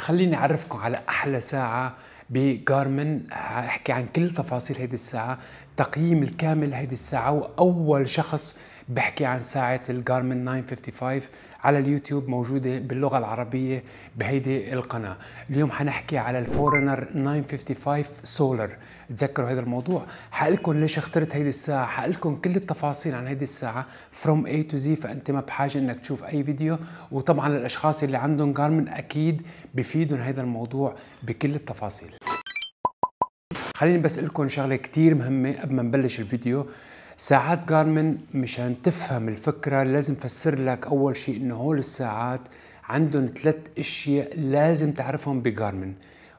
خليني أعرفكم على أحلى ساعة بجارمن احكي عن كل تفاصيل هذه الساعة التقييم الكامل لهذه الساعة وأول شخص بحكي عن ساعة الجارمن 955 على اليوتيوب موجودة باللغة العربية بهيدي القناة اليوم حنحكي على الفورنر 955 سولر تذكروا هذا الموضوع حقلكم ليش اخترت هيدي الساعة حقلكم كل التفاصيل عن هيدي الساعة from A to Z فأنت ما بحاجة أنك تشوف أي فيديو وطبعا الأشخاص اللي عندهم جارمن أكيد بفيدهم هذا الموضوع بكل التفاصيل خليني بس لكم شغله كتير مهمه قبل ما نبلش الفيديو ساعات جارمن مشان تفهم الفكره لازم فسر لك اول شيء انه هول الساعات عندهم ثلاث اشياء لازم تعرفهم بجارمن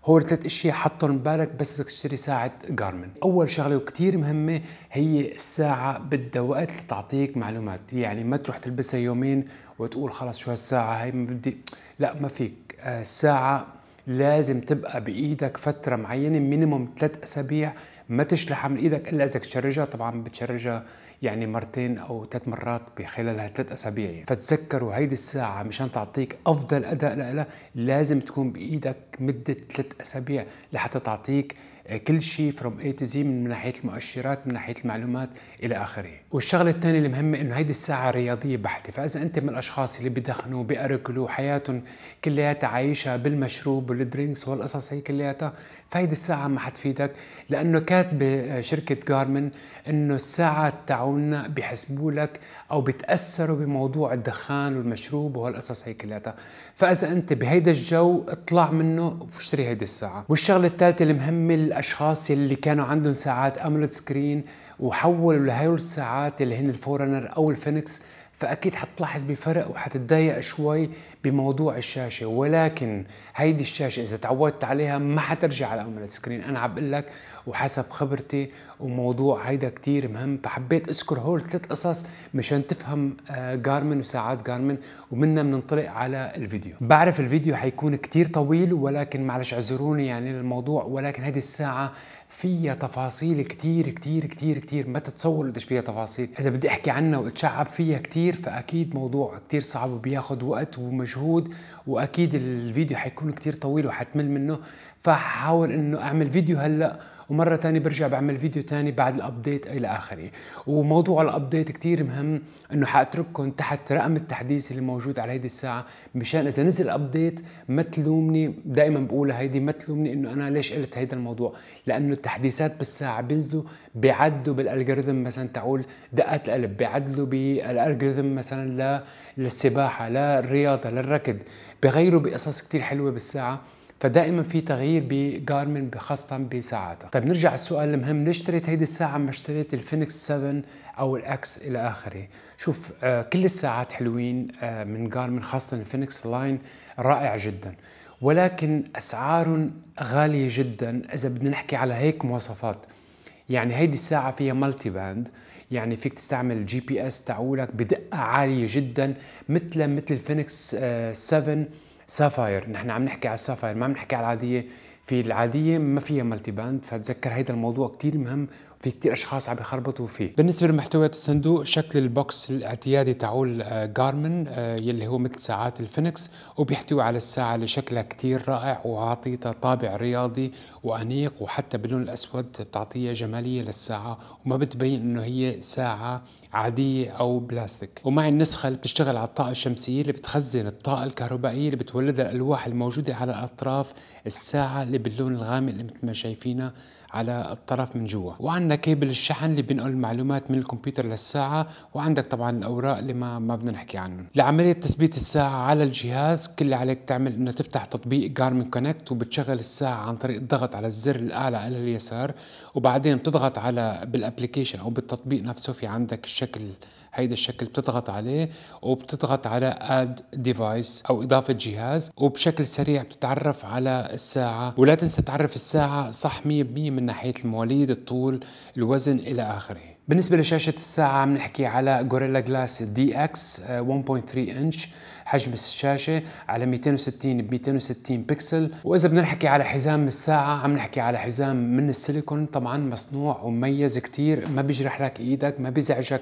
هول ثلاث اشياء حطهم ببالك بس بدك تشتري ساعه جارمن اول شغله وكثير مهمه هي الساعه بدها وقت لتعطيك معلومات يعني ما تروح تلبسها يومين وتقول خلص شو هالساعه هي ما بدي لا ما فيك آه، الساعه لازم تبقى بايدك فتره معينه مينيموم ثلاث اسابيع ما تشلحها من ايدك الا اذا تشرجها طبعا بتشرجها يعني مرتين او ثلاث مرات بخلال هالثلاث اسابيع يعني. فتذكروا هيدي الساعه مشان تعطيك افضل اداء لها لازم تكون بايدك مده ثلاث اسابيع لحتى تعطيك آه، كل شيء فروم اي تو زي من ناحيه المؤشرات من ناحيه المعلومات الى اخره والشغله الثانيه المهمه انه هيدي الساعه رياضيه بحته فاذا انت من الاشخاص اللي بدخنوا بيأركلوا حياتهم كلياتها عايشها بالمشروب والدرينكس والقصص هي كلياتها فهيدي الساعه ما حتفيدك لانه كاتبه آه، شركه جارمن انه الساعه تاعونا بيحسبوا لك او بتاثروا بموضوع الدخان والمشروب وهالقصص هي كلياتها فاذا انت بهيدا الجو اطلع منه واشتري هيدي الساعه والشغله الثالثه المهمه الاشخاص اللي كانوا عندهم ساعات اموليد سكرين وحولوا لهول الساعات اللي هن الفورنر او الفينكس فاكيد حتلاحظ بفرق وحتتضايق شوي بموضوع الشاشه ولكن هيدي الشاشه اذا تعودت عليها ما حترجع على اموليد سكرين انا عم بقول لك وحسب خبرتي وموضوع هيدا كتير مهم فحبيت اذكر هول ثلاث قصص مشان تفهم آه، جارمن وساعات جارمن ومنا بننطلق على الفيديو بعرف الفيديو حيكون كتير طويل ولكن معلش اعذروني يعني للموضوع ولكن هيدي الساعه فيها تفاصيل كتير كتير كتير كتير ما تتصوروا قديش فيها تفاصيل اذا بدي احكي عنها واتشعب فيها كتير فاكيد موضوع كتير صعب وبياخذ وقت ومجهود مجهود واكيد الفيديو حيكون كتير طويل وحتمل منه فحاول انه اعمل فيديو هلا ومره ثانيه برجع بعمل فيديو ثاني بعد الابديت الى اخره وموضوع الابديت كثير مهم انه حاترككم تحت رقم التحديث اللي موجود على هيدي الساعه مشان اذا نزل ابديت ما تلومني دائما بقولها هيدي ما تلومني انه انا ليش قلت هيدا الموضوع لانه التحديثات بالساعه بينزلوا بيعدوا بالالجوريثم مثلا تعول دقات القلب بيعدلوا بالالجوريثم مثلا للسباحه للرياضه للركض بغيروا بقصص كثير حلوه بالساعه فدائما في تغيير بجارمن خاصة بساعاتها طيب نرجع السؤال المهم ليش اشتريت هيدي الساعة ما اشتريت الفينكس 7 او الاكس الى اخره شوف آه كل الساعات حلوين آه من جارمن خاصة الفينكس لاين رائع جدا ولكن اسعارهم غالية جدا اذا بدنا نحكي على هيك مواصفات يعني هيدي الساعة فيها مالتي باند يعني فيك تستعمل الجي بي اس تعولك بدقة عالية جدا مثل مثل الفينكس آه 7 سافاير نحن عم نحكي على السافاير ما عم نحكي على العاديه في العاديه ما فيها مالتي باند فتذكر هيدا الموضوع كثير مهم في كثير اشخاص عم يخربطوا فيه بالنسبه لمحتويات الصندوق شكل البوكس الاعتيادي تعول جارمن آه، آه، يلي هو مثل ساعات الفينكس وبيحتوي على الساعه اللي شكلها كثير رائع وعاطيتها طابع رياضي وانيق وحتى باللون الاسود بتعطيها جماليه للساعه وما بتبين انه هي ساعه عادية أو بلاستيك ومع النسخة اللي بتشتغل على الطاقة الشمسية اللي بتخزن الطاقة الكهربائية اللي بتولدها الألواح الموجودة على أطراف الساعة اللي باللون الغامق اللي مثل ما شايفينها على الطرف من جوا وعندنا كيبل الشحن اللي بينقل المعلومات من الكمبيوتر للساعه وعندك طبعا الاوراق اللي ما ما بدنا نحكي عنهم لعمليه تثبيت الساعه على الجهاز كل اللي عليك تعمل انه تفتح تطبيق جارمن كونكت وبتشغل الساعه عن طريق الضغط على الزر الاعلى على اليسار وبعدين بتضغط على بالابلكيشن او بالتطبيق نفسه في عندك الشكل هيدا الشكل بتضغط عليه وبتضغط على اد ديفايس او اضافه جهاز وبشكل سريع بتتعرف على الساعه ولا تنسى تعرف الساعه صح 100% من ناحيه المواليد الطول الوزن الى اخره بالنسبه لشاشه الساعه عم نحكي على غوريلا جلاس دي اكس 1.3 انش حجم الشاشه على 260 ب 260 بكسل واذا بدنا نحكي على حزام الساعه عم نحكي على حزام من السيليكون طبعا مصنوع ومميز كثير ما بيجرح لك ايدك ما بيزعجك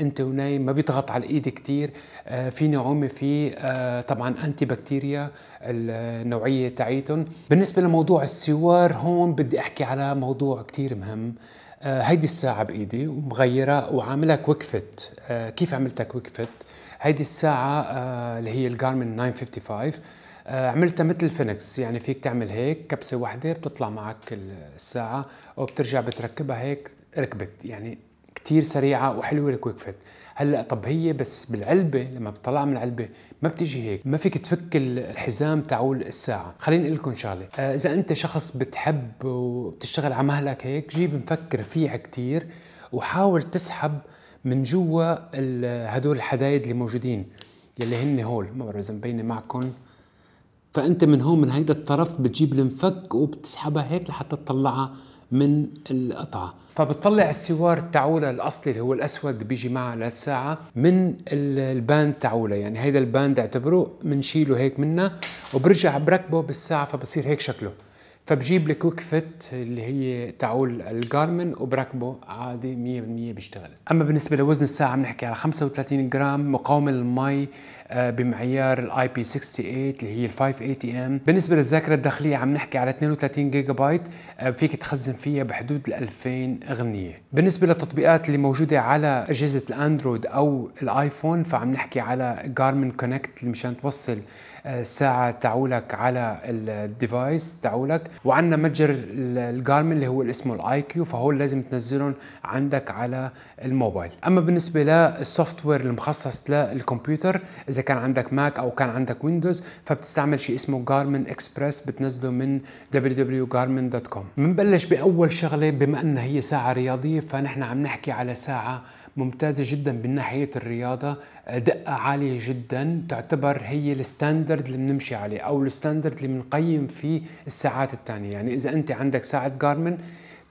انت ونايم ما بيضغط على الايد كثير آه، في نعومه في آه، طبعا انتي بكتيريا النوعيه تاعيتهم بالنسبه لموضوع السوار هون بدي احكي على موضوع كثير مهم آه، هيدي الساعة بإيدي ومغيرة وعاملها كويك فيت كيف عملتها كويك فيت؟ هيدي الساعة اللي هي الجارمن 955 عملتها مثل فينكس يعني فيك تعمل هيك كبسة واحدة بتطلع معك الساعة وبترجع بتركبها هيك ركبت يعني كتير سريعه وحلوه الكويك فيت هلا طب هي بس بالعلبه لما بتطلع من العلبه ما بتجي هيك ما فيك تفك الحزام تعول الساعه خليني اقول لكم شغله آه، اذا انت شخص بتحب وبتشتغل على مهلك هيك جيب مفك رفيع كتير وحاول تسحب من جوا هدول الحدايد اللي موجودين يلي هن هول ما بعرف اذا مبينه معكم فانت من هون من هيدا الطرف بتجيب المفك وبتسحبها هيك لحتى تطلعها من القطعة فبتطلع السوار التعولة الأصلي اللي هو الأسود بيجي معها للساعة من الباند تعولة يعني هيدا الباند اعتبره منشيله هيك منه وبرجع بركبه بالساعة فبصير هيك شكله فبجيب الكويك فيت اللي هي تعول الجارمن وبركبه عادي 100% بيشتغل اما بالنسبه لوزن الساعه بنحكي على 35 جرام مقاومه للمي آه، بمعيار الاي بي 68 اللي هي ال 580 ام بالنسبه للذاكره الداخليه عم نحكي على 32 جيجا بايت فيك تخزن فيها بحدود ال 2000 اغنيه بالنسبه للتطبيقات اللي موجوده على اجهزه الاندرويد او الايفون فعم نحكي على جارمن كونكت اللي مشان توصل الساعه تعولك على الديفايس تعولك وعندنا متجر الجارمن اللي هو اسمه الاي كيو فهول لازم تنزلهم عندك على الموبايل اما بالنسبه للسوفت وير المخصص للكمبيوتر اذا كان عندك ماك او كان عندك ويندوز فبتستعمل شيء اسمه جارمن اكسبرس بتنزله من www.garmin.com بنبلش باول شغله بما انها هي ساعه رياضيه فنحن عم نحكي على ساعه ممتازه جدا من ناحيه الرياضه دقه عاليه جدا تعتبر هي الستاندرد اللي بنمشي عليه او الستاندرد اللي بنقيم فيه الساعات الثانيه يعني اذا انت عندك ساعه جارمن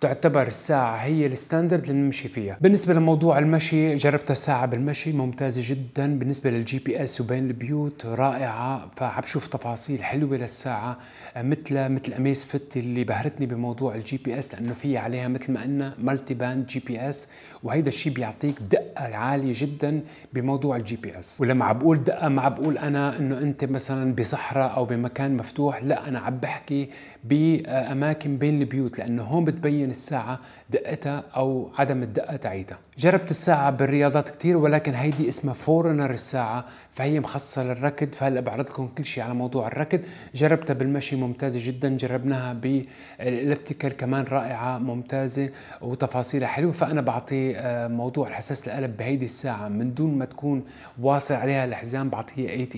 تعتبر الساعة هي الستاندرد اللي نمشي فيها بالنسبة لموضوع المشي جربت الساعة بالمشي ممتازة جدا بالنسبة للجي بي اس وبين البيوت رائعة شوف تفاصيل حلوة للساعة مثل مثل اميز فت اللي بهرتني بموضوع الجي بي اس لانه في عليها مثل ما قلنا مالتي باند جي بي اس وهيدا الشيء بيعطيك دقة عالية جدا بموضوع الجي بي اس ولما عم بقول دقة ما عم بقول انا انه انت مثلا بصحراء او بمكان مفتوح لا انا عم بحكي باماكن بين البيوت لانه هون بتبين تبين الساعة دقتها أو عدم الدقة تاعيتها جربت الساعة بالرياضات كتير ولكن هيدي اسمها فورنر الساعة فهي مخصصه للركض فهلا بعرض لكم كل شيء على موضوع الركض جربتها بالمشي ممتازه جدا جربناها بالالبتيكال كمان رائعه ممتازه وتفاصيلها حلوه فانا بعطي آه، موضوع الحساس القلب بهيدي الساعه من دون ما تكون واصل عليها الحزام بعطيها 88%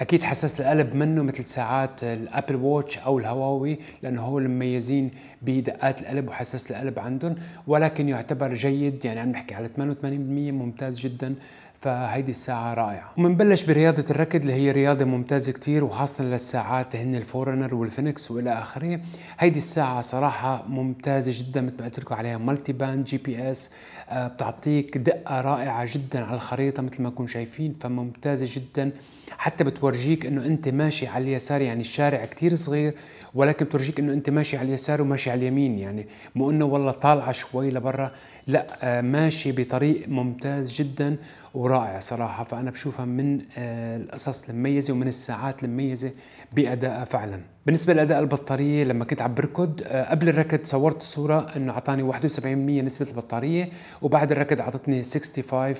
اكيد حساس القلب منه مثل ساعات الابل ووتش او الهواوي لانه هو المميزين بدقات القلب وحساس القلب عندهم ولكن يعتبر جيد يعني عم نحكي على 88% ممتاز جدا فهيدي الساعة رائعة ومنبلش برياضة الركض اللي هي رياضة ممتازة كتير وخاصة للساعات هن الفورنر والفينكس والى اخره هيدي الساعة صراحة ممتازة جدا مثل ما قلت لكم عليها مالتي باند جي بي اس آه، بتعطيك دقة رائعة جدا على الخريطة مثل ما كنتم شايفين فممتازة جدا حتى بتورجيك انه انت ماشي على اليسار يعني الشارع كتير صغير ولكن بتورجيك انه انت ماشي على اليسار وماشي على اليمين يعني مو انه والله طالعة شوي لبرا لا آه، ماشي بطريق ممتاز جدا ورائع صراحة فأنا بشوفها من آه، القصص المميزة ومن الساعات المميزة بأدائها فعلا بالنسبة لأداء البطارية لما كنت عم بركض آه، قبل الركض صورت الصورة أنه أعطاني 71% نسبة البطارية وبعد الركض أعطتني 65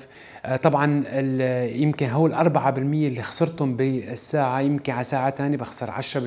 آه، طبعا يمكن هو الأربعة 4% اللي خسرتهم بالساعة يمكن على ساعة ثانية بخسر 10%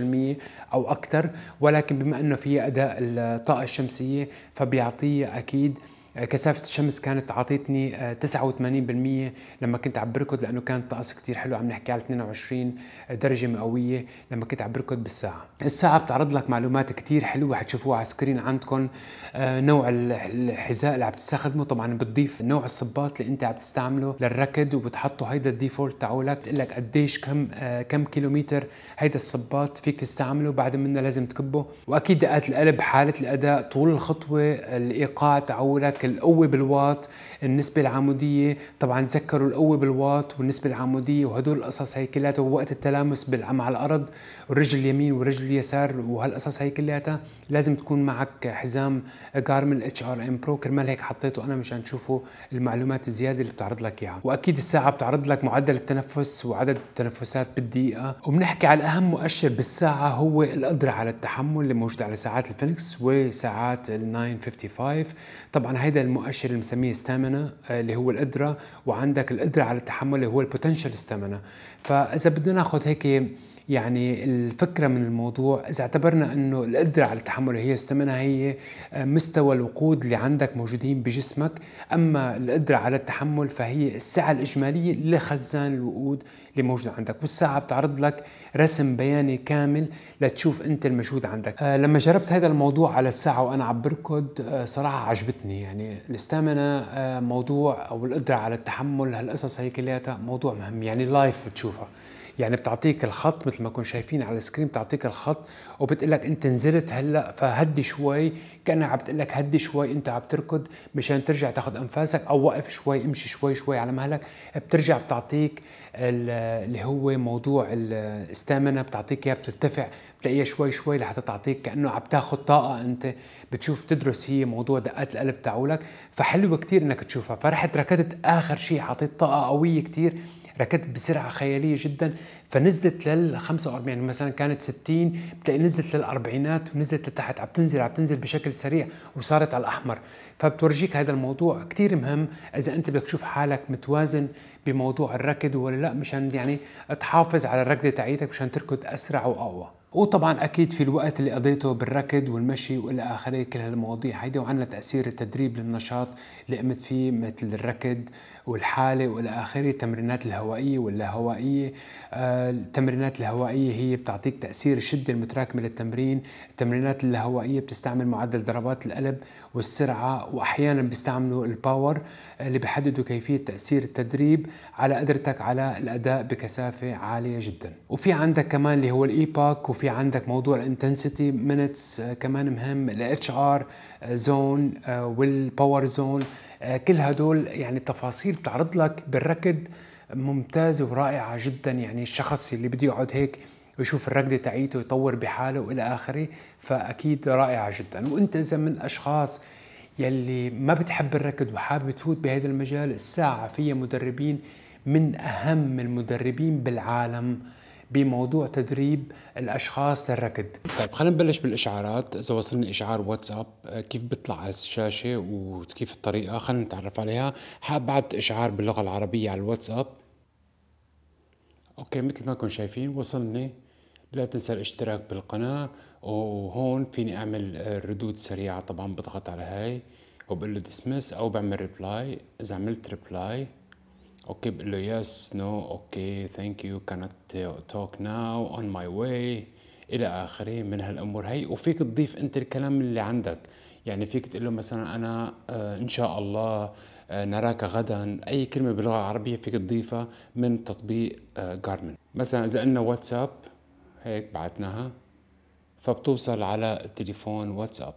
أو أكثر ولكن بما أنه في أداء الطاقة الشمسية فبيعطيه أكيد كثافة الشمس كانت عطيتني 89% آه، لما كنت عم بركض لأنه كان الطقس كتير حلو عم نحكي على 22 درجة مئوية لما كنت عم بركض بالساعة الساعة بتعرض لك معلومات كتير حلوة حتشوفوها على السكرين عندكم آه، نوع الحذاء اللي عم تستخدمه طبعا بتضيف نوع الصباط اللي انت عم تستعمله للركض وبتحطه هيدا الديفولت تعولك بتقول لك قديش كم آه، كم كيلومتر هيدا الصباط فيك تستعمله بعد منه لازم تكبه واكيد دقات القلب حالة الاداء طول الخطوة الايقاع تعولك لك القوة بالواط النسبة العمودية طبعا تذكروا القوة بالواط والنسبة العمودية وهدول القصص هي كلياتها ووقت التلامس مع الأرض والرجل اليمين والرجل اليسار وهالقصص هي كلياتها لازم تكون معك حزام جارمن اتش ار ام برو كرمال هيك حطيته أنا مشان تشوفوا المعلومات الزيادة اللي بتعرض لك إياها وأكيد الساعة بتعرض لك معدل التنفس وعدد التنفسات بالدقيقة وبنحكي على أهم مؤشر بالساعة هو القدرة على التحمل اللي موجودة على ساعات الفينكس وساعات ال 955 طبعا هي هذا المؤشر اللي بنسميه ستامنا آه، اللي هو القدره وعندك القدره على التحمل اللي هو البوتنشال ستامنا فاذا بدنا ناخذ هيك يعني الفكره من الموضوع اذا اعتبرنا انه القدره على التحمل هي استمنها هي آه، مستوى الوقود اللي عندك موجودين بجسمك اما القدره على التحمل فهي السعه الاجماليه لخزان الوقود اللي موجود عندك والساعه بتعرض لك رسم بياني كامل لتشوف انت المجهود عندك أه لما جربت هذا الموضوع على الساعه وانا عم بركض أه صراحه عجبتني يعني الاستامنا أه موضوع او القدره على التحمل هالقصص هي كلياتها موضوع مهم يعني لايف بتشوفها يعني بتعطيك الخط مثل ما كنتم شايفين على السكرين بتعطيك الخط وبتقول لك انت نزلت هلا فهدي شوي كانها عم بتقول لك هدي شوي انت عم تركض مشان ترجع تاخذ انفاسك او وقف شوي امشي شوي شوي على مهلك بترجع بتعطيك اللي هو موضوع الاستامنا بتعطيك اياها بترتفع بتلاقيها شوي شوي لحتى تعطيك كانه عم تاخذ طاقه انت بتشوف تدرس هي موضوع دقات القلب تاعولك فحلوه كثير انك تشوفها فرحت ركضت اخر شيء حطيت طاقه قويه كثير ركضت بسرعه خياليه جدا فنزلت لل 45 يعني مثلا كانت 60 بتلاقي نزلت للاربعينات ونزلت لتحت عم تنزل عم تنزل بشكل سريع وصارت على الاحمر فبتورجيك هذا الموضوع كثير مهم اذا انت بدك تشوف حالك متوازن بموضوع الركض ولا لا مشان يعني تحافظ على الركضه تاعيتك مشان تركض اسرع واقوى وطبعا اكيد في الوقت اللي قضيته بالركض والمشي والى اخره كل هالمواضيع هيدي وعندنا تاثير التدريب للنشاط اللي قمت فيه مثل الركض والحاله والى اخره التمرينات الهوائيه واللاهوائيه آه التمرينات الهوائيه هي بتعطيك تاثير الشده المتراكمه للتمرين التمرينات الهوائيه بتستعمل معدل ضربات القلب والسرعه واحيانا بيستعملوا الباور اللي بيحددوا كيفيه تاثير التدريب على قدرتك على الاداء بكثافه عاليه جدا وفي عندك كمان اللي هو الايباك وفي في عندك موضوع الانتنسيتي آه، مينتس كمان مهم الاتش ار زون والباور زون كل هدول يعني تفاصيل بتعرض لك بالركض ممتازة ورائعة جدا يعني الشخص اللي بده يقعد هيك ويشوف الركضة تاعيته يطور بحاله والى اخره فاكيد رائعة جدا وانت اذا من الاشخاص يلي ما بتحب الركض وحابب تفوت بهذا المجال الساعة فيها مدربين من اهم المدربين بالعالم بموضوع تدريب الاشخاص للركض. طيب خلينا نبلش بالاشعارات، اذا وصلني اشعار واتساب آه، كيف بيطلع على الشاشه وكيف الطريقه؟ خلينا نتعرف عليها، حاب بعت اشعار باللغه العربيه على الواتساب. اوكي مثل ما كنتم شايفين وصلني لا تنسى الاشتراك بالقناه وهون فيني اعمل آه، ردود سريعه طبعا بضغط على هاي وبقول له او بعمل ريبلاي اذا عملت ريبلاي اوكي بقول له يس نو اوكي ثانك يو كانت توك ناو اون ماي واي إلى آخره من هالأمور هي وفيك تضيف أنت الكلام اللي عندك يعني فيك تقول له مثلا أنا آه، إن شاء الله آه، نراك غدا أي كلمة باللغة العربية فيك تضيفها من تطبيق جارمن آه، مثلا إذا قلنا واتساب هيك بعتناها فبتوصل على تليفون واتساب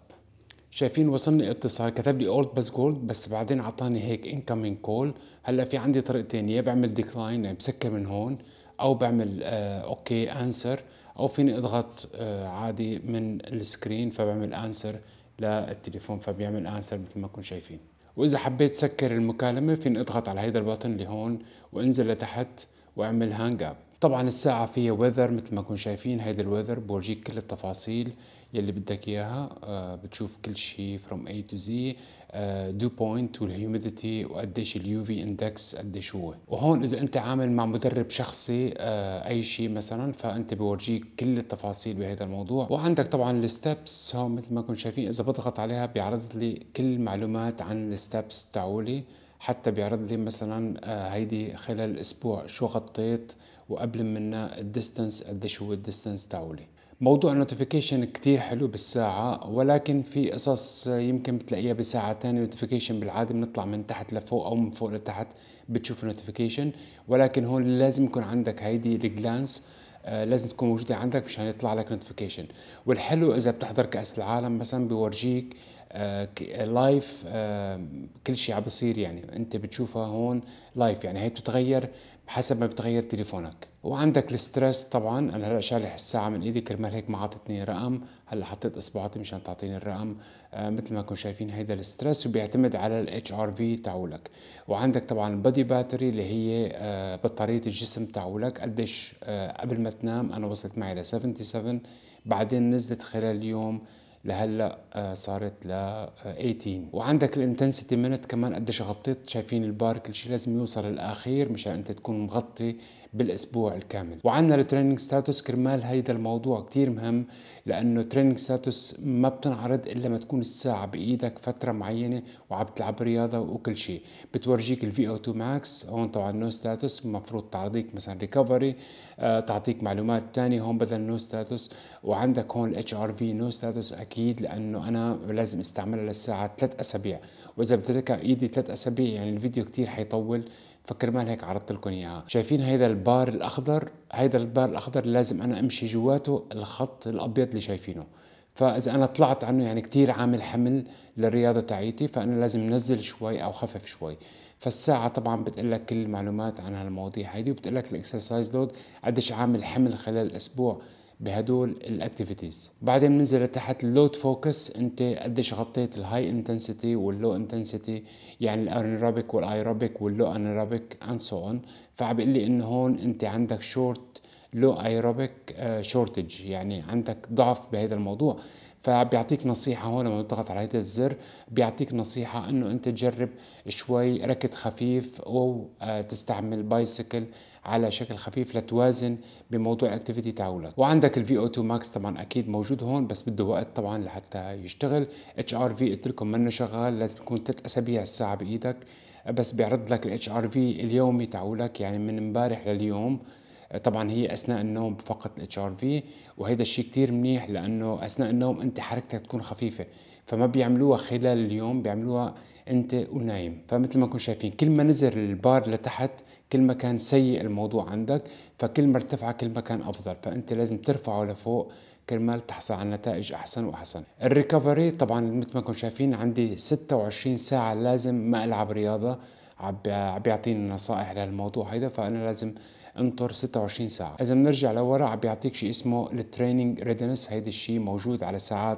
شايفين وصلني اتصال كتب لي اولد بس جولد بس بعدين عطاني هيك انكمين كول هلا في عندي طريقتين يا بعمل ديكلاين يعني بسكر من هون او بعمل آه اوكي انسر او فيني اضغط آه عادي من السكرين فبعمل انسر للتليفون فبيعمل انسر مثل ما كنتم شايفين واذا حبيت سكر المكالمه فيني اضغط على هيدا البطن اللي هون وانزل لتحت واعمل هانج اب طبعا الساعة فيها ويذر مثل ما كنتم شايفين هيدا الويذر بورجيك كل التفاصيل يلي بدك اياها آه، بتشوف كل شيء فروم اي تو زي دو بوينت والهيوميديتي وقديش اليو في اندكس قديش هو وهون اذا انت عامل مع مدرب شخصي آه، اي شيء مثلا فانت بورجيك كل التفاصيل بهذا الموضوع وعندك طبعا الستبس هون مثل ما كنتم شايفين اذا بضغط عليها بيعرض لي كل معلومات عن الستبس تاعولي حتى بيعرض لي مثلا آه، هيدي خلال اسبوع شو غطيت وقبل منها الديستنس قديش هو الديستنس تاعولي موضوع النوتيفيكيشن كتير حلو بالساعة ولكن في قصص يمكن بتلاقيها بساعة تانية نوتيفيكيشن بالعادة بنطلع من تحت لفوق أو من فوق لتحت بتشوف النوتيفيكيشن ولكن هون لازم يكون عندك هيدي الجلانس آه، لازم تكون موجودة عندك مشان يطلع لك نوتيفيكيشن والحلو إذا بتحضر كأس العالم مثلا بيورجيك لايف آه، آه، كل شيء عم بيصير يعني أنت بتشوفها هون لايف يعني هي بتتغير حسب ما بتغير تليفونك وعندك الستريس طبعا انا هلا شالح الساعه من ايدي كرمال هيك ما عطتني رقم هلا حطيت اصبعاتي مشان تعطيني الرقم آه مثل ما كنتم شايفين هيدا الستريس وبيعتمد على الاتش ار في تاعولك وعندك طبعا البادي باتري اللي هي آه بطاريه الجسم تاعولك قديش آه قبل ما تنام انا وصلت معي ل 77 بعدين نزلت خلال اليوم لهلا آه، صارت ل 18 آه، وعندك الانتنسيتي مينت كمان قديش غطيت شايفين البار كل شيء لازم يوصل للاخير مشان انت تكون مغطي بالاسبوع الكامل وعندنا التريننج ستاتوس كرمال هيدا الموضوع كتير مهم لانه تريننج ستاتوس ما بتنعرض الا ما تكون الساعه بايدك فتره معينه وعم تلعب رياضه وكل شيء بتورجيك الفي او 2 ماكس هون طبعا نو ستاتوس المفروض تعطيك مثلا ريكفري آه تعطيك معلومات ثانيه هون بدل نو ستاتوس وعندك هون الاتش ار في نو ستاتوس اكيد لانه انا لازم استعملها للساعه ثلاث اسابيع واذا بتركها ايدي ثلاث اسابيع يعني الفيديو كتير حيطول فكرمال هيك عرضت لكم اياها شايفين هيدا البار الاخضر هيدا البار الاخضر لازم انا امشي جواته الخط الابيض اللي شايفينه فاذا انا طلعت عنه يعني كثير عامل حمل للرياضه تاعيتي فانا لازم نزل شوي او خفف شوي فالساعة طبعا بتقول لك كل المعلومات عن هالمواضيع هيدي وبتقول لك الاكسرسايز لود قديش عامل حمل خلال الاسبوع بهدول الاكتيفيتيز بعدين بننزل لتحت اللود فوكس انت قديش غطيت الهاي انتنسيتي واللو انتنسيتي يعني الانيروبيك والايروبيك واللو انيروبيك اند سو اون فعم بيقول لي انه هون انت عندك شورت لو ايروبيك شورتج يعني عندك ضعف بهذا الموضوع فبيعطيك نصيحة هون لما تضغط على هذا الزر بيعطيك نصيحة انه انت تجرب شوي ركض خفيف او آه، تستعمل بايسكل على شكل خفيف لتوازن بموضوع الاكتيفيتي تاعولك وعندك الفي او 2 ماكس طبعا اكيد موجود هون بس بده وقت طبعا لحتى يشتغل اتش ار في قلت لكم منه شغال لازم يكون ثلاث اسابيع الساعه بايدك بس بيعرض لك الاتش ار في اليومي تاعولك يعني من امبارح لليوم طبعا هي اثناء النوم فقط الاتش ار في وهذا الشيء كثير منيح لانه اثناء النوم انت حركتك تكون خفيفه فما بيعملوها خلال اليوم بيعملوها انت ونايم فمثل ما كنتم شايفين كل ما نزل البار لتحت كل ما كان سيء الموضوع عندك فكل ما ارتفع كل ما كان افضل فانت لازم ترفعه لفوق كرمال تحصل على نتائج احسن واحسن الريكفري طبعا مثل ما كنتم شايفين عندي 26 ساعه لازم ما العب رياضه عم بيعطيني نصائح للموضوع هيدا فانا لازم انطر 26 ساعه اذا بنرجع لورا عم بيعطيك شيء اسمه التريننج ريدنس هيدا الشيء موجود على ساعات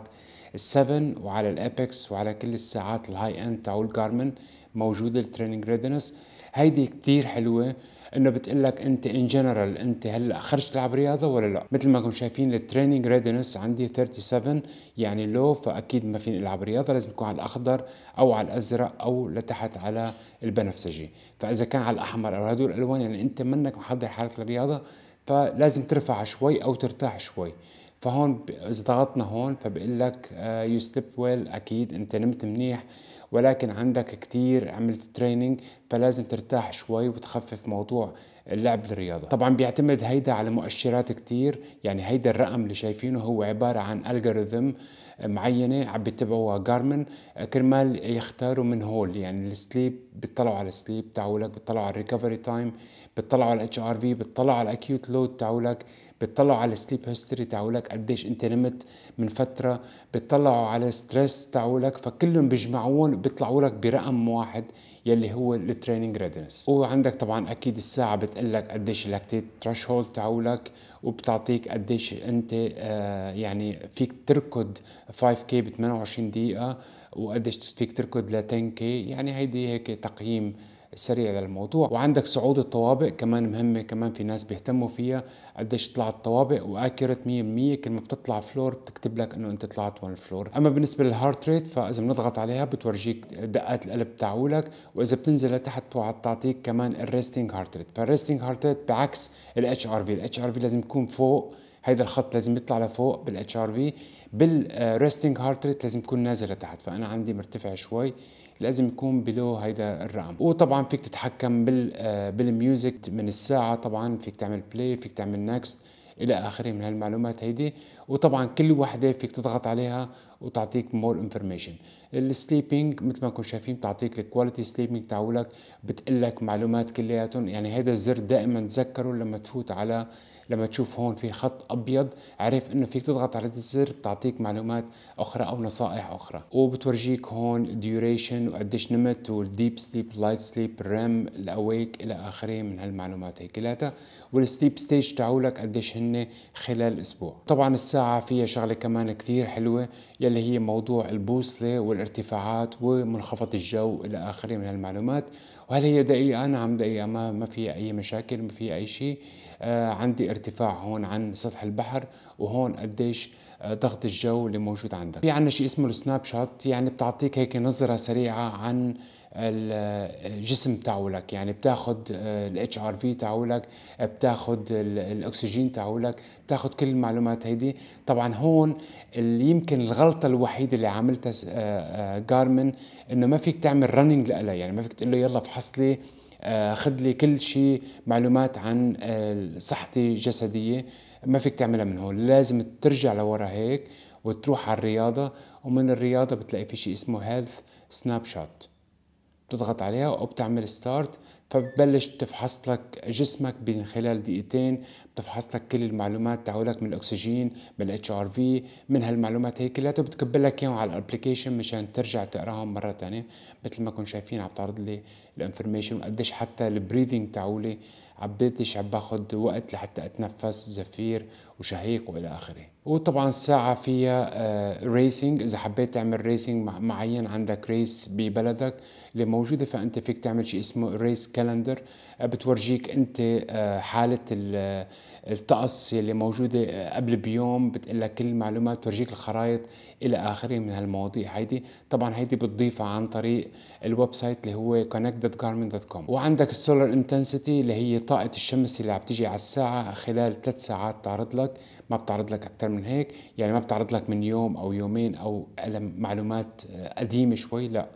السفن وعلى الابكس وعلى كل الساعات الهاي اند تاع الجارمن موجوده التريننج ريدنس هيدي كتير حلوه انه بتقول لك انت ان جنرال انت هلا خرجت تلعب رياضه ولا لا مثل ما كنتم شايفين التريننج ريدنس عندي 37 يعني لو فاكيد ما فيني العب رياضه لازم يكون على الاخضر او على الازرق او لتحت على البنفسجي فاذا كان على الاحمر او هدول الالوان يعني انت منك محضر حالك للرياضه فلازم ترفع شوي او ترتاح شوي فهون اذا ضغطنا هون فبقول لك يو سليب ويل اكيد انت نمت منيح ولكن عندك كتير عملت تريننج فلازم ترتاح شوي وتخفف موضوع اللعب الرياضة طبعا بيعتمد هيدا على مؤشرات كتير يعني هيدا الرقم اللي شايفينه هو عبارة عن ألغوريثم معينة عم بيتبعوها جارمن كرمال يختاروا من هول يعني السليب بتطلعوا على السليب تعولك بتطلعوا على الريكفري تايم بتطلعوا على الاتش ار في بتطلعوا على الاكيوت لود تعولك بتطلعوا على السليب هيستوري تاعولك قديش انت نمت من فتره بتطلعوا على الستريس تاعولك فكلهم بيجمعوهم بيطلعوا لك برقم واحد يلي هو التريننج ريدنس وعندك طبعا اكيد الساعه بتقول لك قديش اللاكتيت تريشولد تاعولك وبتعطيك قديش انت آه يعني فيك تركض 5 كي ب 28 دقيقه وقديش فيك تركض ل 10 كي يعني هيدي هيك تقييم سريع للموضوع وعندك صعود الطوابق كمان مهمة كمان في ناس بيهتموا فيها قديش طلعت الطوابق واكيوريت 100% كل ما بتطلع فلور بتكتب لك انه انت طلعت وين فلور اما بالنسبة للهارت ريت فاذا بنضغط عليها بتورجيك دقات القلب تعولك واذا بتنزل لتحت بتعطيك كمان الريستنج هارت ريت فالريستنج هارت ريت بعكس الاتش ار في الاتش ار في لازم يكون فوق هيدا الخط لازم يطلع لفوق بالاتش ار في بالريستنج هارت ريت لازم يكون نازل لتحت فانا عندي مرتفع شوي لازم يكون بلو هيدا الرقم وطبعا فيك تتحكم بال آه، بالميوزك من الساعه طبعا فيك تعمل بلاي فيك تعمل نكست الى اخره من هالمعلومات هيدي وطبعا كل وحده فيك تضغط عليها وتعطيك مور انفورميشن السليبينج مثل ما كنتم شايفين بتعطيك الكواليتي سليبينج تاعولك بتقلك معلومات كلياتهم يعني هذا الزر دائما تذكره لما تفوت على لما تشوف هون في خط ابيض عرف انه فيك تضغط على الزر بتعطيك معلومات اخرى او نصائح اخرى وبتورجيك هون ديوريشن وقديش نمت والديب سليب لايت سليب ريم الاويك الى اخره من هالمعلومات هي كلياتها والسليب ستيج تاعولك قديش هن خلال اسبوع طبعا الساعه فيها شغله كمان كثير حلوه يلي هي موضوع البوصله والارتفاعات ومنخفض الجو الى اخره من هالمعلومات وهل هي دقيقه نعم دقيقه ما ما فيها اي مشاكل ما فيها اي شيء آه، عندي ارتفاع هون عن سطح البحر وهون قديش آه، ضغط الجو اللي موجود عندك في عندنا شيء اسمه السناب شوت يعني بتعطيك هيك نظره سريعه عن آه، الجسم تاعولك يعني بتاخذ الاتش ار في تاعولك بتاخذ الاكسجين تاعولك بتاخذ كل المعلومات هيدي طبعا هون اللي يمكن الغلطه الوحيده اللي عملتها جارمن انه ما فيك تعمل رننج لها يعني ما فيك تقول له يلا فحص لي آه، خذ لي كل شيء معلومات عن آه، صحتي الجسديه ما فيك تعملها من هون لازم ترجع لورا هيك وتروح على الرياضه ومن الرياضه بتلاقي في شيء اسمه هيلث سناب شوت بتضغط عليها وبتعمل ستارت فبتبلش تفحص لك جسمك من خلال دقيقتين تفحص لك كل المعلومات تعولك من الاكسجين من الاتش ار في من هالمعلومات هي كلها بتكب لك اياهم على الابلكيشن مشان ترجع تقراهم مره ثانيه مثل ما كنتم شايفين عم تعرض لي الانفورميشن وقديش حتى البريذنج تعولي عبيتش عم باخذ وقت لحتى اتنفس زفير وشهيق والى اخره وطبعا الساعة فيها ريسنج آه، اذا حبيت تعمل ريسنج معين عندك ريس ببلدك اللي موجودة فانت فيك تعمل شيء اسمه ريس كالندر آه، بتورجيك انت آه، حالة الطقس اللي موجودة قبل بيوم بتقول لك كل المعلومات بتورجيك الخرائط الى اخره من هالمواضيع هيدي طبعا هيدي بتضيفها عن طريق الويب سايت اللي هو connectedgarmin.com وعندك السولار انتنسيتي اللي هي طاقه الشمس اللي عم تيجي على الساعه خلال ثلاث ساعات تعرض لك ما بتعرض لك اكثر من هيك يعني ما بتعرض لك من يوم او يومين او معلومات آه، قديمه شوي لا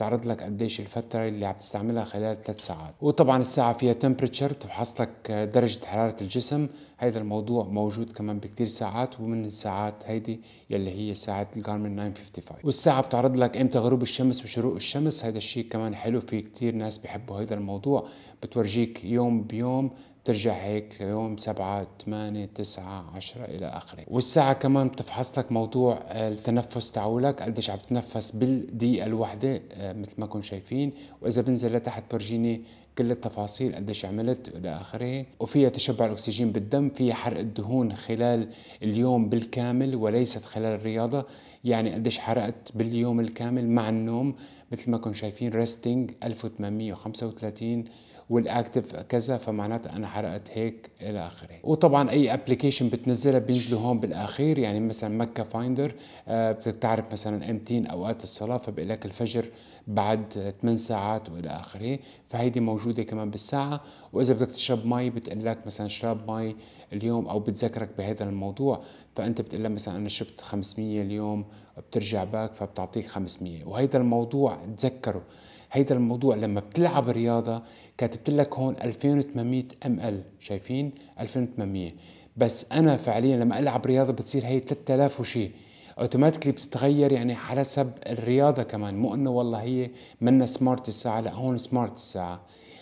بتعرض لك قديش الفتره اللي عم تستعملها خلال ثلاث ساعات وطبعا الساعه فيها تمبرتشر بتفحص لك درجه حراره الجسم هذا الموضوع موجود كمان بكتير ساعات ومن الساعات هيدي يلي هي ساعة الجارمن 955 والساعة بتعرض لك امتى غروب الشمس وشروق الشمس هذا الشيء كمان حلو في كتير ناس بحبوا هذا الموضوع بتورجيك يوم بيوم بترجع هيك يوم سبعة ثمانية تسعة عشرة إلى آخره والساعة كمان بتفحص لك موضوع التنفس تعولك قديش عم تنفس بالدقيقة الواحدة آه، مثل ما كنتم شايفين وإذا بنزل لتحت برجيني كل التفاصيل قديش عملت الى اخره وفيها تشبع الاكسجين بالدم فيها حرق الدهون خلال اليوم بالكامل وليست خلال الرياضه يعني قديش حرقت باليوم الكامل مع النوم مثل ما كنتم شايفين ريستينج 1835 والاكتف كذا فمعناتها انا حرقت هيك الى اخره وطبعا اي ابلكيشن بتنزلها بينزلوا هون بالاخير يعني مثلا مكه فايندر آه، بتعرف مثلا امتين اوقات الصلاه فبقول لك الفجر بعد 8 ساعات والى اخره فهيدي موجوده كمان بالساعه واذا بدك تشرب مي بتقول لك مثلا اشرب مي اليوم او بتذكرك بهذا الموضوع فانت بتقول لها مثلا انا شربت 500 اليوم بترجع باك فبتعطيك 500 وهيدا الموضوع تذكره هيدا الموضوع لما بتلعب رياضة كاتبت لك هون 2800 ام ال شايفين 2800 بس انا فعليا لما العب رياضه بتصير هي 3000 وشي اوتوماتيكلي بتتغير يعني على حسب الرياضه كمان مو انه والله هي منا سمارت الساعه لا هون سمارت الساعه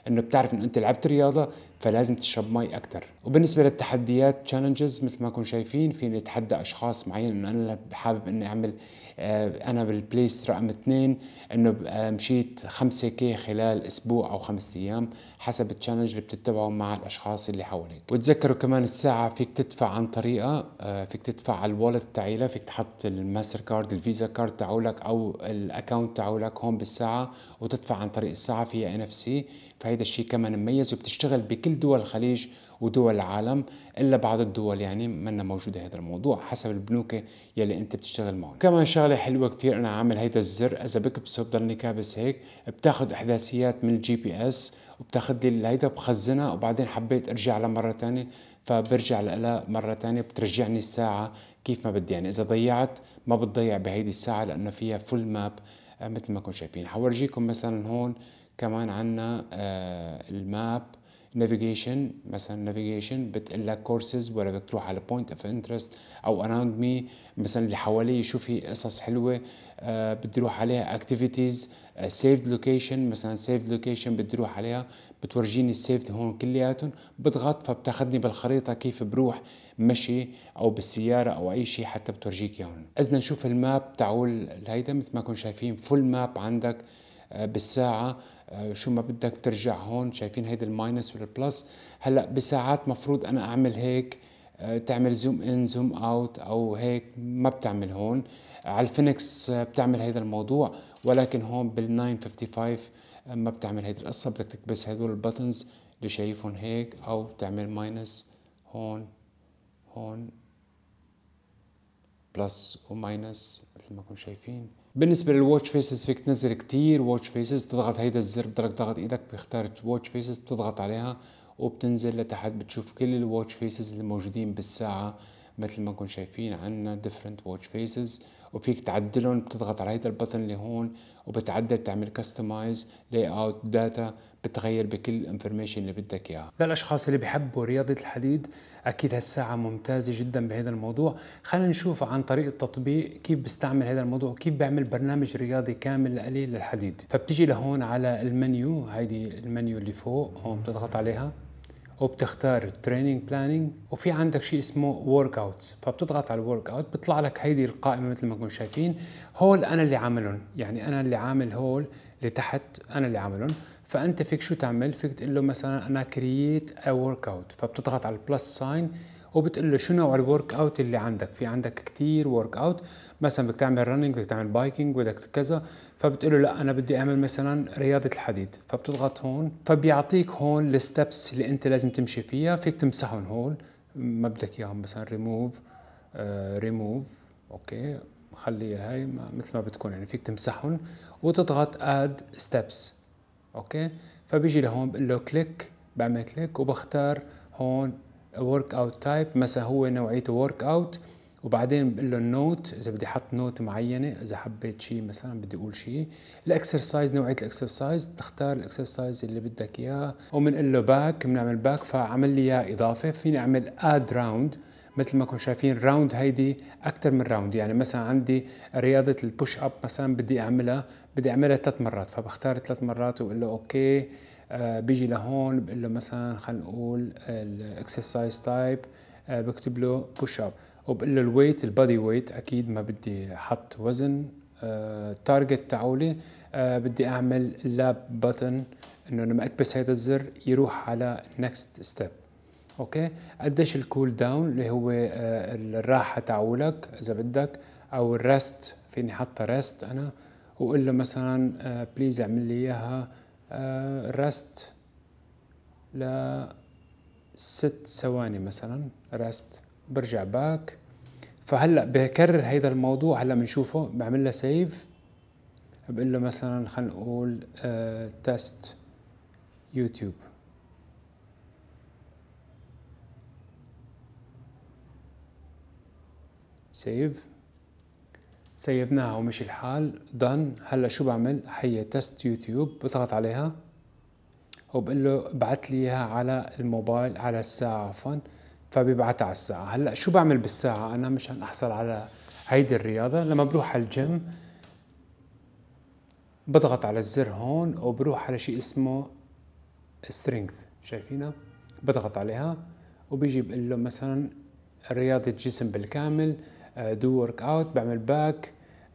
انه بتعرف انه انت لعبت رياضه فلازم تشرب مي اكثر وبالنسبه للتحديات تشالنجز مثل ما كنتم شايفين فيني اتحدى اشخاص معين انه انا حابب اني اعمل آه، انا بالبليس رقم اثنين انه آه، مشيت 5 كي خلال اسبوع او خمسة ايام حسب التشالنج اللي بتتبعه مع الاشخاص اللي حواليك وتذكروا كمان الساعه فيك تدفع عن طريقه آه، فيك تدفع على الوالد تعيلة فيك تحط الماستر كارد الفيزا كارد تعولك او الاكونت تعولك هون بالساعه وتدفع عن طريق الساعه فيها ان اف سي فهيدا الشيء كمان مميز وبتشتغل بكل دول الخليج ودول العالم الا بعض الدول يعني منا موجوده هذا الموضوع حسب البنوك يلي انت بتشتغل معهم كمان شغله حلوه كثير انا عامل هيدا الزر اذا بكبسه بضلني كابس هيك بتاخذ احداثيات من الجي بي اس وبتاخذ لي هيدا بخزنها وبعدين حبيت ارجع لها مره ثانيه فبرجع لها مره ثانيه بترجعني الساعه كيف ما بدي يعني اذا ضيعت ما بتضيع بهيدي الساعه لانه فيها فول ماب آه، مثل ما كنتم شايفين حورجيكم مثلا هون كمان عنا آه، الماب نافيجيشن مثلا نافيجيشن بتقول لك كورسز ولا بدك تروح على بوينت اوف انترست او اراوند مي مثلا اللي حواليه في قصص حلوه آه، بدي اروح عليها اكتيفيتيز سيفد لوكيشن مثلا سيفد لوكيشن بدي اروح عليها بتورجيني السيفد هون كلياتهم بضغط فبتاخذني بالخريطه كيف بروح مشي او بالسياره او اي شيء حتى بتورجيك اياهم اذا نشوف الماب تعول هيدا مثل ما كنتم شايفين فول ماب عندك آه، بالساعه آه، شو ما بدك بترجع هون شايفين هيدي الماينس والبلس هلا بساعات مفروض انا اعمل هيك آه، تعمل زوم ان زوم اوت او هيك ما بتعمل هون على الفينكس آه، بتعمل هيدا الموضوع ولكن هون بال955 ما بتعمل هيدي القصة بدك تكبس هدول البتنز اللي شايفهم هيك او تعمل ماينس هون هون بلس وماينس مثل ما كنتم شايفين بالنسبه للواتش فيسز فيك تنزل كتير واتش فيسز تضغط هيدا الزر بدك تضغط ايدك بيختار واتش فيسز بتضغط عليها وبتنزل لتحت بتشوف كل الواتش فيسز اللي موجودين بالساعه مثل ما كنتم شايفين عندنا different watch faces وفيك تعدلهم بتضغط على هيدا البطن اللي هون وبتعدل تعمل كستمايز لاي اوت داتا بتغير بكل الانفورميشن اللي بدك اياها للاشخاص اللي بحبوا رياضه الحديد اكيد هالساعه ممتازه جدا بهذا الموضوع خلينا نشوف عن طريق التطبيق كيف بستعمل هذا الموضوع وكيف بعمل برنامج رياضي كامل لإلي للحديد فبتيجي لهون على المنيو هيدي المنيو اللي فوق هون بتضغط عليها وبتختار التريننج بلاننج وفي عندك شيء اسمه ورك اوتس فبتضغط على الورك اوت بيطلع لك هيدي القائمه مثل ما كنتم شايفين هول انا اللي عاملهم يعني انا اللي عامل هول لتحت انا اللي عاملهم فانت فيك شو تعمل فيك تقول له مثلا انا كرييت ا ورك اوت فبتضغط على البلس ساين وبتقول له شو نوع الورك اوت اللي عندك في عندك كتير ورك اوت مثلا بدك تعمل رننج بدك تعمل بايكنج بدك كذا فبتقول له لا انا بدي اعمل مثلا رياضه الحديد فبتضغط هون فبيعطيك هون الستبس اللي انت لازم تمشي فيها فيك تمسحهم هون ما بدك اياهم مثلا ريموف ريموف آه، اوكي خليها هاي مثل ما بتكون يعني فيك تمسحهم وتضغط اد ستبس اوكي فبيجي لهون بقول له كليك بعمل كليك وبختار هون ورك اوت تايب مثلا هو نوعيته ورك اوت وبعدين بقول له النوت اذا بدي احط نوت معينه اذا حبيت شيء مثلا بدي اقول شيء الاكسرسايز نوعيه الاكسرسايز تختار الاكسرسايز اللي بدك اياه وبنقول له باك بنعمل باك فعمل لي اياه اضافه فيني اعمل اد راوند مثل ما كنتم شايفين راوند هيدي اكثر من راوند يعني مثلا عندي رياضه البوش اب مثلا بدي اعملها بدي اعملها ثلاث مرات فبختار ثلاث مرات وبقول له اوكي آه، بيجي لهون بقول له مثلا خلينا نقول الاكسرسايز آه، تايب بكتب له بوش اب وبقول له الويت البادي ويت اكيد ما بدي احط وزن التارجت آه، تاعولي بدي اعمل لاب بتن انه لما اكبس هذا الزر يروح على نكست ستيب اوكي قديش الكول داون اللي هو الراحه تاعولك اذا بدك او الرست فيني حاطه رست انا وقول له مثلا بليز اعمل لي اياها رست آه، لست ثواني مثلا رست برجع باك فهلا بكرر هيدا الموضوع هلا بنشوفه بعمل له سيف بقول له مثلا خلينا نقول تيست يوتيوب سيف سيبناها ومشي الحال دن هلا شو بعمل هي تست يوتيوب بضغط عليها وبقول له ابعث لي اياها على الموبايل على الساعة عفوا فبيبعتها على الساعة هلا شو بعمل بالساعة انا مشان احصل على هيدي الرياضة لما بروح على الجيم بضغط على الزر هون وبروح على شيء اسمه سترينث شايفينها بضغط عليها وبيجي بقول له مثلا رياضة جسم بالكامل دو ورك اوت بعمل باك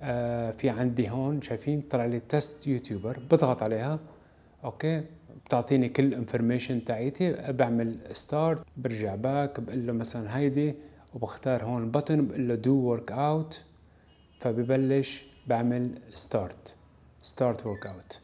آه، في عندي هون شايفين طلع لي تست يوتيوبر بضغط عليها اوكي بتعطيني كل الانفورميشن تاعيتي بعمل ستارت برجع باك بقول له مثلا هيدي وبختار هون بتن بقول له دو ورك اوت فببلش بعمل ستارت ستارت ورك اوت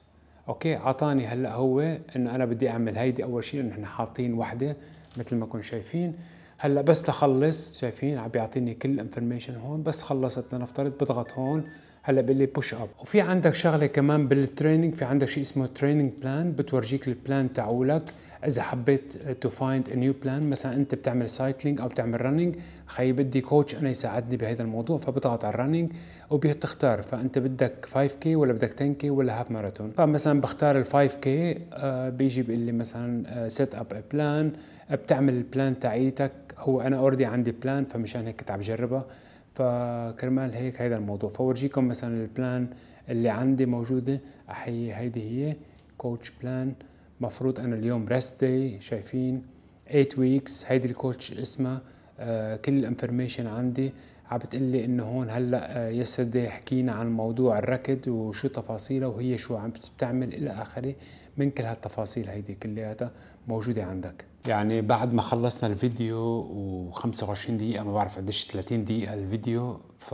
اوكي عطاني هلا هو انه انا بدي اعمل هيدي اول شيء نحن حاطين وحده مثل ما كنتم شايفين هلا بس لخلص شايفين عم بيعطيني كل الانفورميشن هون بس خلصت لنفترض بضغط هون هلا بقول لي بوش اب وفي عندك شغله كمان بالتريننج في عندك شيء اسمه تريننج بلان بتورجيك البلان تاعولك اذا حبيت تو فايند ا نيو بلان مثلا انت بتعمل سايكلينج او بتعمل رننج خي بدي كوتش انا يساعدني بهذا الموضوع فبضغط على الرننج وبتختار فانت بدك 5 كي ولا بدك 10 كي ولا هاف ماراثون فمثلا بختار ال 5 كي آه، بيجي بيقول لي مثلا سيت اب بلان بتعمل البلان تاعيتك هو انا اوريدي عندي بلان فمشان هيك كنت عم بجربها فكرمال هيك هيدا الموضوع فورجيكم مثلا البلان اللي عندي موجوده احيي هيدي هي كوتش بلان مفروض انا اليوم ريست داي شايفين 8 ويكس هيدي الكوتش اسمها آه، كل الانفورميشن عندي عم بتقلي انه هون هلا يسردي آه، حكينا عن موضوع الركض وشو تفاصيله وهي شو عم بتعمل الى اخره من كل هالتفاصيل هيدي كلياتها موجوده عندك يعني بعد ما خلصنا الفيديو و25 دقيقة ما بعرف قديش 30 دقيقة الفيديو ف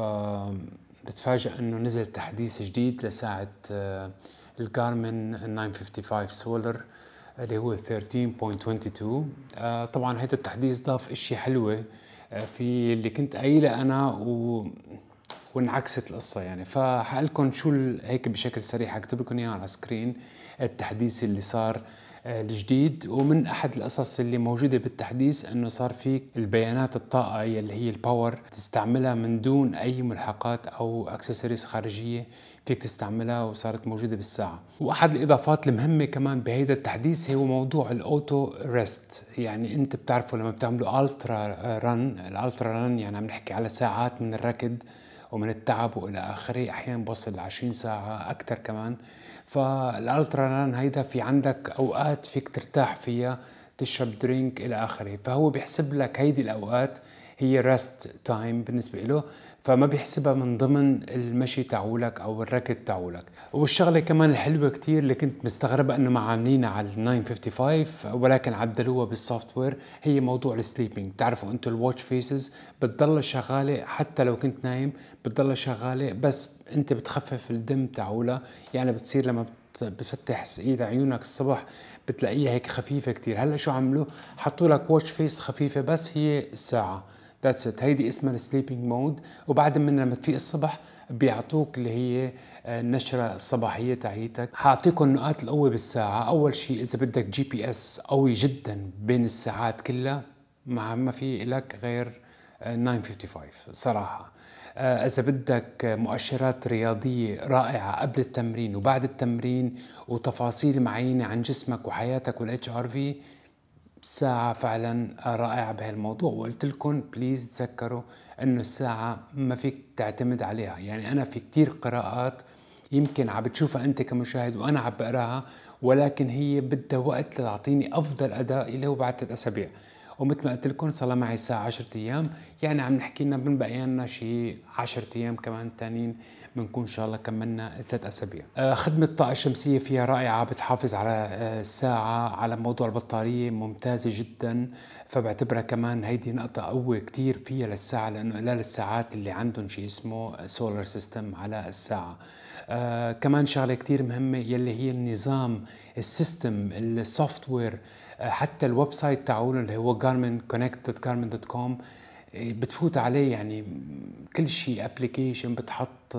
انه نزل تحديث جديد لساعة آه، الكارمن 955 سولر اللي هو 13.22 آه، طبعا هيدا التحديث ضاف اشي حلوة آه، في اللي كنت قايله انا و وانعكست القصة يعني فحقلكم شو هيك بشكل سريع حكتب لكم اياها على سكرين التحديث اللي صار آه، الجديد ومن احد القصص اللي موجوده بالتحديث انه صار في البيانات الطاقه اللي هي الباور تستعملها من دون اي ملحقات او اكسسوارز خارجيه فيك تستعملها وصارت موجوده بالساعه واحد الاضافات المهمه كمان بهيدا التحديث هو موضوع الاوتو ريست يعني انت بتعرفوا لما بتعملوا الترا رن الالترا رن يعني عم نحكي على ساعات من الركض ومن التعب والى اخره احيانا بوصل ل 20 ساعه اكثر كمان فالالترا ران هيدا في عندك اوقات فيك ترتاح فيها تشرب درينك الى اخره فهو بيحسب لك هيدي الاوقات هي ريست تايم بالنسبه له فما بيحسبها من ضمن المشي تاعولك او الركض تاعولك والشغله كمان الحلوه كثير اللي كنت مستغربه انه ما عاملينها على ال 955 ولكن عدلوها بالسوفت وير هي موضوع السليبنج بتعرفوا انتم الواتش فيسز بتضلها شغاله حتى لو كنت نايم بتضلها شغاله بس انت بتخفف الدم تاعولها يعني بتصير لما بتفتح ايد عيونك الصبح بتلاقيها هيك خفيفه كثير هلا شو عملوا حطوا لك واتش فيس خفيفه بس هي الساعه ذاتس ات هيدي اسمها السليبنج مود وبعد من لما تفيق الصبح بيعطوك اللي هي آه، النشرة الصباحية تاعيتك حاعطيكم نقاط القوة بالساعة أول شيء إذا بدك جي بي اس قوي جدا بين الساعات كلها ما ما في لك غير 955 آه، صراحة آه، إذا بدك مؤشرات رياضية رائعة قبل التمرين وبعد التمرين وتفاصيل معينة عن جسمك وحياتك والاتش ار في ساعة فعلا رائعة بهالموضوع وقلت لكم بليز تذكروا انه الساعة ما فيك تعتمد عليها يعني انا في كتير قراءات يمكن عم بتشوفها انت كمشاهد وانا عم بقراها ولكن هي بدها وقت لتعطيني افضل اداء اللي هو بعد ثلاث اسابيع ومثل ما قلت لكم صار معي ساعة 10 ايام يعني عم نحكي لنا من بقينا شيء 10 ايام كمان تانين بنكون ان شاء الله كملنا ثلاث اسابيع آه، خدمة الطاقة الشمسية فيها رائعة بتحافظ على آه، الساعة على موضوع البطارية ممتازة جدا فبعتبرها كمان هيدي نقطة قوة كثير فيها للساعة لانه قلال الساعات اللي عندهم شيء اسمه سولار سيستم على الساعة آه كمان شغله كثير مهمه يلي هي النظام السيستم السوفت وير حتى الويب سايت تاعهم اللي هو جارمن كونكت دوت جارمن دوت كوم بتفوت عليه يعني كل شيء ابلكيشن بتحط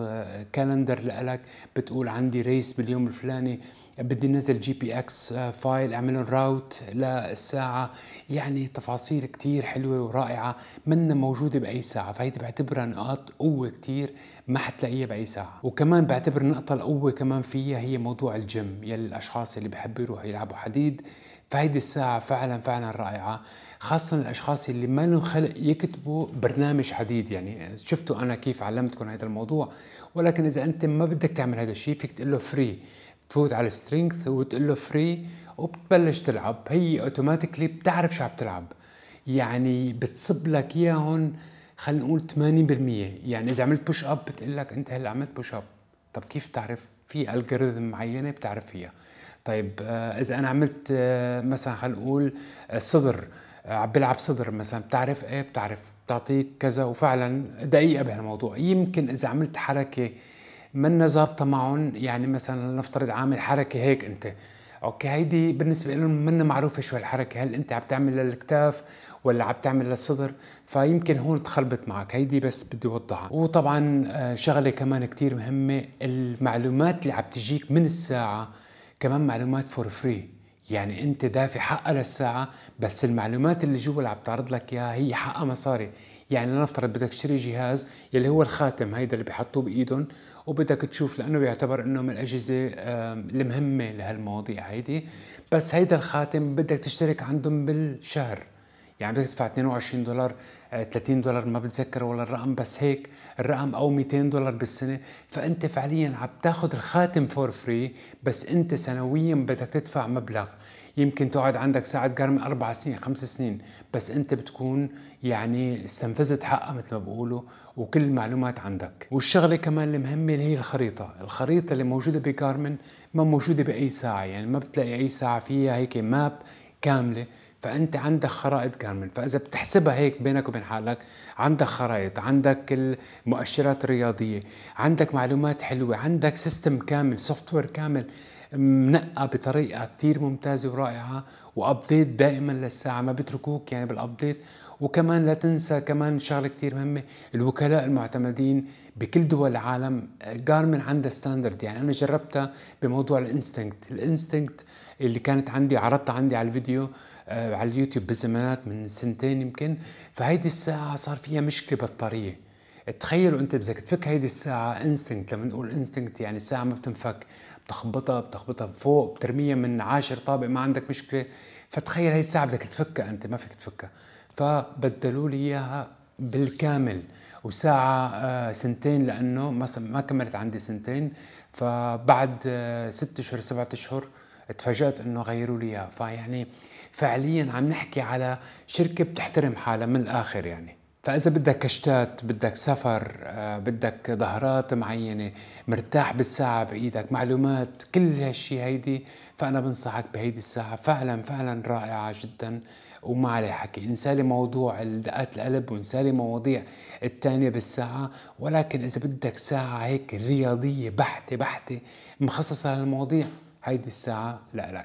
كالندر آه، لك بتقول عندي ريس باليوم الفلاني بدي نزل جي بي اكس فايل اعمل راوت للساعه يعني تفاصيل كتير حلوه ورائعه منا موجوده باي ساعه فهيدي بعتبرها نقاط قوه كتير ما حتلاقيها باي ساعه وكمان بعتبر النقطه القوه كمان فيها هي موضوع الجيم يلي الاشخاص اللي بحبوا يروحوا يلعبوا حديد فهيدي الساعة فعلا فعلا رائعة خاصة الأشخاص اللي ما لهم خلق يكتبوا برنامج حديد يعني شفتوا أنا كيف علمتكم هذا الموضوع ولكن إذا أنت ما بدك تعمل هذا الشيء فيك تقول له فري تفوت على السترينث وتقول له فري وبتبلش تلعب هي اوتوماتيكلي بتعرف شو عم تلعب يعني بتصب لك اياهم خلينا نقول 80% يعني اذا عملت بوش اب بتقول لك انت هلا عملت بوش اب طب كيف بتعرف في الجوريثم معينه بتعرف فيها طيب آه، اذا انا عملت آه، مثلا خلينا نقول آه، صدر عم بلعب صدر مثلا بتعرف ايه بتعرف بتعطيك كذا وفعلا دقيقه بهالموضوع يمكن اذا عملت حركه منا ظابطه معهم يعني مثلا نفترض عامل حركه هيك انت اوكي هيدي بالنسبه لهم منا معروفه شو هالحركه هل انت عم تعمل للكتاف ولا عم تعمل للصدر فيمكن هون تخربط معك هيدي بس بدي اوضحها وطبعا شغله كمان كتير مهمه المعلومات اللي عم تجيك من الساعه كمان معلومات فور فري يعني انت دافع حقها للساعة بس المعلومات اللي جوا اللي عم تعرض لك اياها هي حقها مصاري يعني لنفترض بدك تشتري جهاز يلي هو الخاتم هيدا اللي بيحطوه بايدهم وبدك تشوف لانه بيعتبر انه من الاجهزة المهمة لهالمواضيع هيدي بس هيدا الخاتم بدك تشترك عندهم بالشهر يعني بدك تدفع 22 دولار 30 آه، دولار ما بتذكر ولا الرقم بس هيك الرقم او 200 دولار بالسنه فانت فعليا عم تاخذ الخاتم فور فري بس انت سنويا بدك تدفع مبلغ يمكن تقعد عندك ساعة قرم أربع سنين خمس سنين بس أنت بتكون يعني استنفذت حقها مثل ما بقولوا وكل المعلومات عندك والشغلة كمان المهمة اللي هي الخريطة الخريطة اللي موجودة بجارمن ما موجودة بأي ساعة يعني ما بتلاقي أي ساعة فيها هيك ماب كاملة فانت عندك خرائط كارمن فاذا بتحسبها هيك بينك وبين حالك عندك خرائط عندك المؤشرات الرياضيه عندك معلومات حلوه عندك سيستم كامل سوفت وير كامل منقى بطريقه كتير ممتازه ورائعه وابديت دائما للساعه ما بيتركوك يعني بالابديت وكمان لا تنسى كمان شغله كتير مهمه الوكلاء المعتمدين بكل دول العالم جارمن عندها ستاندرد يعني انا جربتها بموضوع الانستنكت الانستنكت اللي كانت عندي عرضتها عندي على الفيديو آه، على اليوتيوب بالزمانات من سنتين يمكن فهيدي الساعه صار فيها مشكله بطارية تخيلوا انت بدك تفك هيدي الساعه انستنكت لما نقول انستنكت يعني الساعه ما بتنفك بتخبطها بتخبطها فوق بترميها من عاشر طابق ما عندك مشكله فتخيل هي الساعه بدك تفكها انت ما فيك تفكها فبدلوا لي اياها بالكامل وساعة آه، سنتين لأنه ما ما كملت عندي سنتين فبعد آه، ست أشهر سبعة أشهر تفاجأت أنه غيروا لي إياها فيعني فعليا عم نحكي على شركه بتحترم حالها من الاخر يعني فاذا بدك كشتات بدك سفر آه، بدك ظهرات معينه مرتاح بالساعه بايدك معلومات كل هالشي هيدي فانا بنصحك بهيدي الساعه فعلا فعلا رائعه جدا وما عليه حكي انسالي موضوع دقات القلب وانسالي مواضيع الثانيه بالساعه ولكن اذا بدك ساعه هيك رياضيه بحته بحته مخصصه للمواضيع هيدي الساعه لك